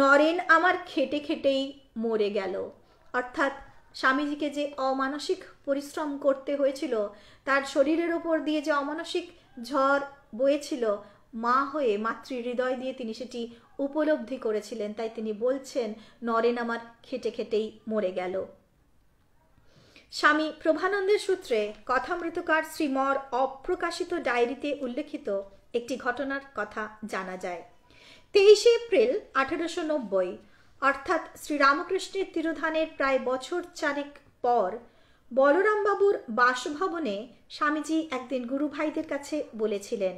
নরেন আমার খেটে খেটেই মরে গেল অর্থাৎ স্বামীজিকে যে অমানসিক পরিশ্রম করতে হয়েছিল তার শরীরের ওপর দিয়ে যে অমানসিক ঝড় বয়েছিল মা হয়ে মাতৃ হৃদয় দিয়ে তিনি সেটি উপলব্ধি করেছিলেন তাই তিনি বলছেন নরেন আমার খেটে খেটেই মরে গেল স্বামী প্রভানন্দের সূত্রে কথামৃতকার শ্রীমর অপ্রকাশিত ডায়েরিতে উল্লেখিত একটি ঘটনার কথা জানা যায় তেইশে এপ্রিল আঠারোশো নব্বই অর্থাৎ শ্রীরামকৃষ্ণের তিরোধানের প্রায় বছর চারেক পর বলরামবাবুর বাসভবনে স্বামীজি একদিন গুরুভাইদের কাছে বলেছিলেন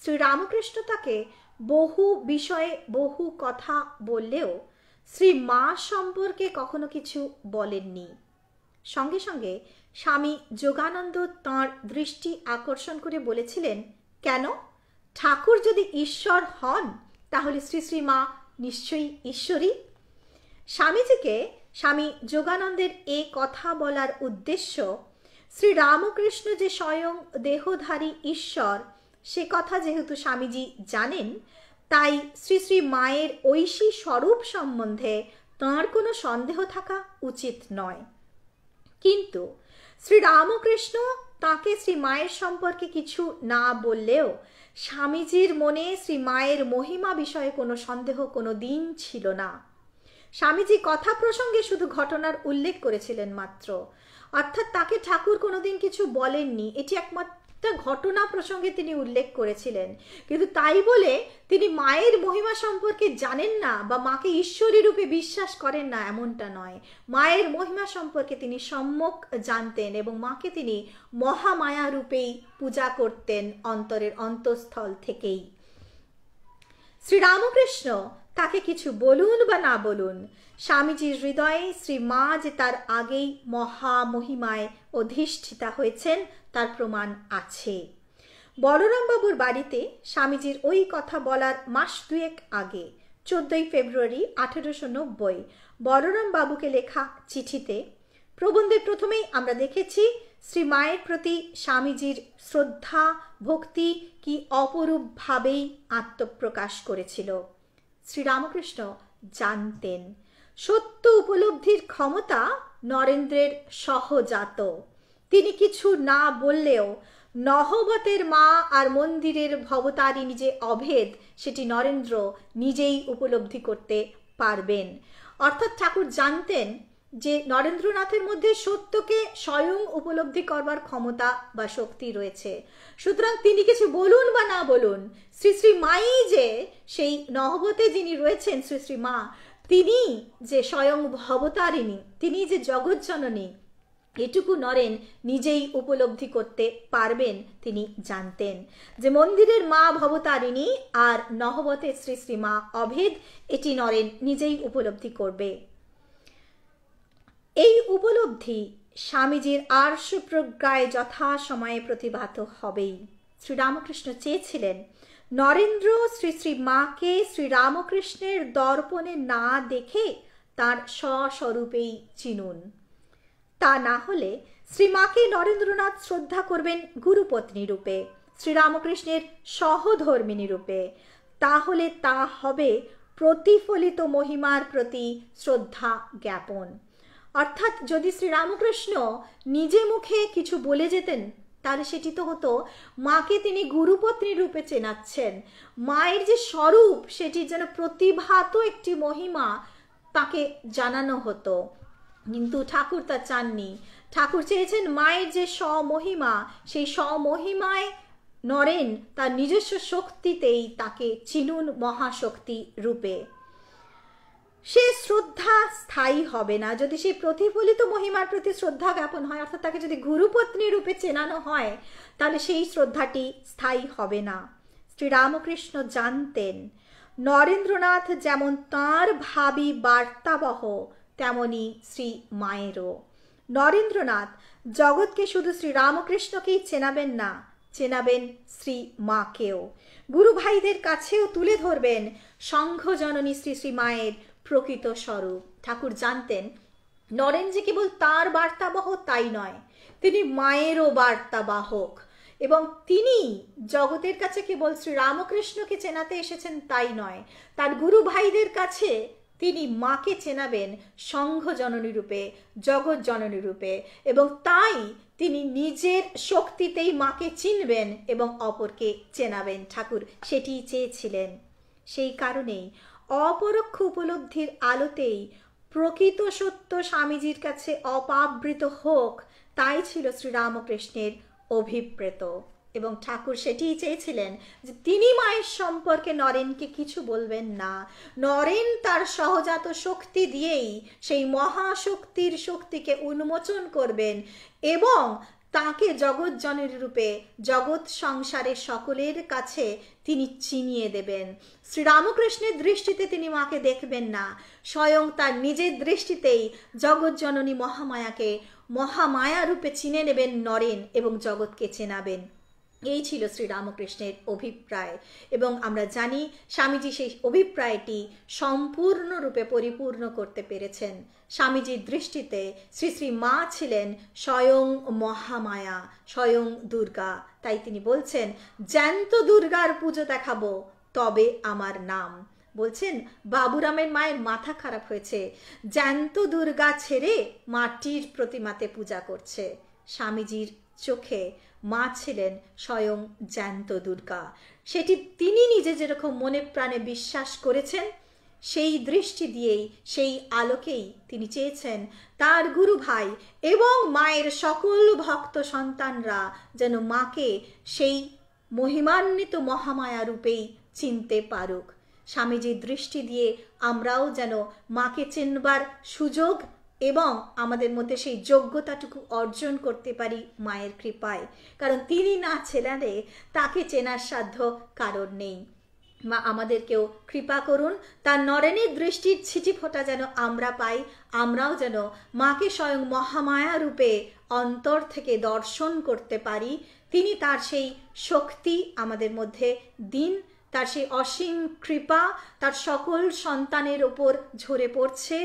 শ্রীরামকৃষ্ণ তাকে বহু বিষয়ে বহু কথা বললেও শ্রী মা সম্পর্কে কখনো কিছু বলেননি সঙ্গে সঙ্গে স্বামী যোগানন্দ তাঁর দৃষ্টি আকর্ষণ করে বলেছিলেন কেন ঠাকুর যদি ঈশ্বর হন তাহলে শ্রী শ্রী মা নিশ্চয়ই ঈশ্বরী স্বামীজিকে স্বামী যোগানন্দের এ কথা বলার উদ্দেশ্য শ্রী রামকৃষ্ণ যে স্বয়ং দেহধারী ঈশ্বর সে কথা যেহেতু স্বামীজি জানেন তাই শ্রী শ্রী মায়ের ঐশী স্বরূপ সম্বন্ধে তাঁর কোনো সন্দেহ থাকা উচিত নয় কিন্তু শ্রী রামকৃষ্ণ তাঁকে শ্রী মায়ের সম্পর্কে কিছু না বললেও স্বামীজির মনে শ্রী মায়ের মহিমা বিষয়ে কোনো সন্দেহ কোনো দিন ছিল না স্বামীজি কথা প্রসঙ্গে শুধু ঘটনার উল্লেখ করেছিলেন মাত্র অর্থাৎ তাকে ঠাকুর কোনোদিন কিছু বলেননি এটি একমাত্র ঘটনা প্রসঙ্গে তিনি উল্লেখ করেছিলেন কিন্তু তাই বলে তিনি মায়ের মহিমা সম্পর্কে জানেন না বা মাকে ঈশ্বরী রূপে বিশ্বাস করেন না এমনটা নয় মায়ের মহিমা সম্পর্কে তিনি সম্যক জানতেন এবং মাকে তিনি মহামায়া রূপেই পূজা করতেন অন্তরের অন্তঃস্থল থেকেই শ্রীরামকৃষ্ণ তাকে কিছু বলুন বা না বলুন স্বামীজির হৃদয়ে শ্রী মা যে তার আগেই মহা মহিমায় অধিষ্ঠিতা হয়েছেন তার প্রমাণ আছে বলরামবাবুর বাড়িতে স্বামীজির ওই কথা বলার মাস দুয়েক আগে চোদ্দই ফেব্রুয়ারি আঠেরোশো নব্বই বলরামবাবুকে লেখা চিঠিতে প্রবন্ধে প্রথমেই আমরা দেখেছি শ্রী মায়ের প্রতি স্বামীজির শ্রদ্ধা ভক্তি কি অপরূপভাবেই আত্মপ্রকাশ করেছিল শ্রীরামকৃষ্ণ জানতেন সত্য উপলব্ধির ক্ষমতা নরেন্দ্রের সহজাত তিনি কিছু না বললেও নহবতের মা আর মন্দিরের ভবতারিণী যে অভেদ সেটি নরেন্দ্র নিজেই উপলব্ধি করতে পারবেন অর্থাৎ ঠাকুর জানতেন যে নরেন্দ্রনাথের মধ্যে সত্যকে স্বয়ং উপলব্ধি করবার ক্ষমতা বা শক্তি রয়েছে সুতরাং তিনি কিছু বলুন বা না বলুন শ্রী শ্রী মাই যে সেই নহবতে যিনি রয়েছেন শ্রী শ্রী মা তিনি যে স্বয়ং ভবতারিণী তিনি যে জননী এটুকু নরেন নিজেই উপলব্ধি করতে পারবেন তিনি জানতেন যে মন্দিরের মা ভবতারিণী আর নহবতে শ্রী শ্রী মা অভেদ এটি নরেন নিজেই উপলব্ধি করবে এই উপলব্ধি স্বামীজির আর সুপ্রজ্ঞায় যথাসময়ে প্রতিভাত হবেই শ্রীরামকৃষ্ণ চেয়েছিলেন নরেন্দ্র শ্রী শ্রী মাকে শ্রীরামকৃষ্ণের দর্পণে না দেখে তার স্বস্বরূপেই চিনুন তা না হলে শ্রীমাকে নরেন্দ্রনাথ শ্রদ্ধা করবেন গুরুপত্নী রূপে শ্রীরামকৃষ্ণের সহধর্মিনী রূপে তাহলে তা হবে প্রতিফলিত মহিমার প্রতি শ্রদ্ধা জ্ঞাপন অর্থাৎ যদি শ্রীরামকৃষ্ণ নিজে মুখে কিছু বলে যেতেন তাহলে সেটি তো হতো মাকে তিনি গুরুপত্নী রূপে চেনাচ্ছেন মায়ের যে স্বরূপ সেটি যেন প্রতিভাত একটি মহিমা তাকে জানানো হতো কিন্তু ঠাকুর তা চাননি ঠাকুর চেয়েছেন মায়ের যে স্বমহিমা সেই স্বমহিমায় নরেন তার নিজস্ব শক্তিতেই তাকে চিনুন মহাশক্তি রূপে সে শ্রদ্ধা স্থায়ী হবে না যদি সেই প্রতিফলিত মহিমার প্রতি শ্রদ্ধা জ্ঞাপন হয় অর্থাৎ তাকে যদি গুরুপত্নী রূপে চেনানো হয় তাহলে সেই শ্রদ্ধাটি স্থায়ী হবে না শ্রী রামকৃষ্ণ জানতেন নরেন্দ্রনাথ যেমন তাঁর ভাবি বার্তাবহ তেমনি শ্রী মায়েরও নরেন্দ্রনাথ জগৎকে শুধু শ্রীরামকৃষ্ণকেই চেনাবেন না চেনাবেন শ্রী মাকেও গুরু ভাইদের কাছেও তুলে ধরবেন সংঘজননী শ্রী শ্রী মায়ের প্রকৃত স্বরূপ ঠাকুর জানতেন নরেন যে কেবল তার বার্তাবহ তাই নয় তিনি মায়েরও বার্তাবাহক এবং তিনি জগতের কাছে কেবল শ্রীরামকৃষ্ণকে চেনাতে এসেছেন তাই নয় তার গুরু ভাইদের কাছে তিনি মাকে চেনাবেন সংঘ জননী রূপে জগৎ জননী রূপে এবং তাই তিনি নিজের শক্তিতেই মাকে চিনবেন এবং অপরকে চেনাবেন ঠাকুর সেটি চেয়েছিলেন সেই কারণেই অপরোক্ষ উপলব্ধির আলোতেই প্রকৃত সত্য স্বামীজির কাছে অপাবৃত হোক তাই ছিল শ্রীরামকৃষ্ণের অভিপ্রেত এবং ঠাকুর সেটিই চেয়েছিলেন যে তিনি মায়ের সম্পর্কে নরেনকে কিছু বলবেন না নরেন তার সহজাত শক্তি দিয়েই সেই মহাশক্তির শক্তিকে উন্মোচন করবেন এবং তাকে জগৎজনের রূপে জগৎ সংসারের সকলের কাছে তিনি চিনিয়ে দেবেন শ্রীরামকৃষ্ণের দৃষ্টিতে তিনি মাকে দেখবেন না স্বয়ং তার নিজের দৃষ্টিতেই জগৎজননী মহামায়াকে মহামায়া রূপে চিনে নেবেন নরেন এবং জগৎকে চেনাবেন এই ছিল শ্রীরামকৃষ্ণের অভিপ্রায় এবং আমরা জানি স্বামীজি সেই অভিপ্রায়টি সম্পূর্ণরূপে পরিপূর্ণ করতে পেরেছেন স্বামীজির দৃষ্টিতে শ্রী শ্রী মা ছিলেন স্বয়ং মহামায়া স্বয়ং দুর্গা তাই তিনি বলছেন জ্যান্ত দুর্গার পুজো দেখাবো তবে আমার নাম বলছেন বাবুরামের মায়ের মাথা খারাপ হয়েছে জ্যান্ত দুর্গা ছেড়ে মাটির প্রতিমাতে পূজা করছে স্বামীজির চোখে মা ছিলেন স্বয়ং জ্যান্ত দুর্গা সেটি তিনি নিজে যেরকম মনে প্রাণে বিশ্বাস করেছেন সেই দৃষ্টি দিয়েই সেই আলোকেই তিনি চেয়েছেন তার গুরু ভাই এবং মায়ের সকল ভক্ত সন্তানরা যেন মাকে সেই মহিমান্বিত মহামায়া রূপেই চিনতে পারুক স্বামীজির দৃষ্টি দিয়ে আমরাও যেন মাকে চিনবার সুযোগ এবং আমাদের মধ্যে সেই যোগ্যতাটুকু অর্জন করতে পারি মায়ের কৃপায় কারণ তিনি না ছেলারে তাকে চেনার সাধ্য কারণ নেই মা আমাদেরকেও কৃপা করুন তার নরেনের দৃষ্টির ছিটি ফোটা যেন আমরা পাই আমরাও যেন মাকে স্বয়ং মহামায়া রূপে অন্তর থেকে দর্শন করতে পারি তিনি তার সেই শক্তি আমাদের মধ্যে দিন তার সেই অসীম কৃপা তার সকল সন্তানের ওপর ঝরে পড়ছে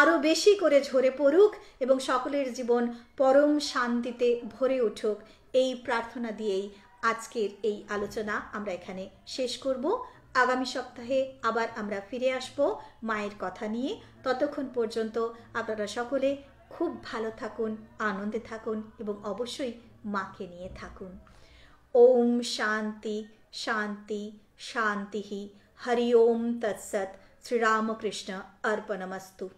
আরও বেশি করে ঝরে পড়ুক এবং সকলের জীবন পরম শান্তিতে ভরে উঠুক এই প্রার্থনা দিয়েই আজকের এই আলোচনা আমরা এখানে শেষ করব আগামী সপ্তাহে আবার আমরা ফিরে আসব মায়ের কথা নিয়ে ততক্ষণ পর্যন্ত আপনারা সকলে খুব ভালো থাকুন আনন্দে থাকুন এবং অবশ্যই মাকে নিয়ে থাকুন ওম শান্তি শান্তি শান্তি হরি ওম তৎসৎ শ্রীরামকৃষ্ণ অর্পণমস্তু